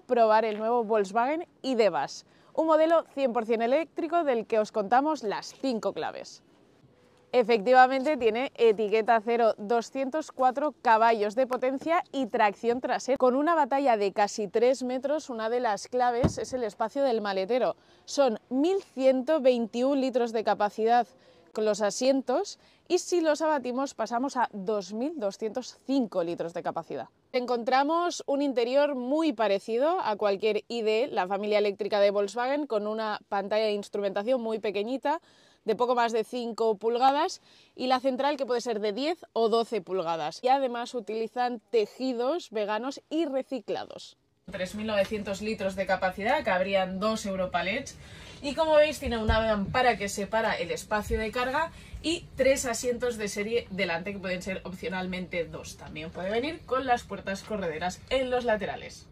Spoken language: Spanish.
probar el nuevo Volkswagen idebas un modelo 100% eléctrico del que os contamos las 5 claves. Efectivamente tiene etiqueta 0, 204 caballos de potencia y tracción trasera. Con una batalla de casi 3 metros, una de las claves es el espacio del maletero. Son 1.121 litros de capacidad, con los asientos y si los abatimos pasamos a 2.205 litros de capacidad. Encontramos un interior muy parecido a cualquier ID, la familia eléctrica de Volkswagen, con una pantalla de instrumentación muy pequeñita, de poco más de 5 pulgadas y la central que puede ser de 10 o 12 pulgadas. Y además utilizan tejidos veganos y reciclados. 3.900 litros de capacidad, cabrían dos Europalets. Y como veis tiene una mampara que separa el espacio de carga y tres asientos de serie delante que pueden ser opcionalmente dos. También puede venir con las puertas correderas en los laterales.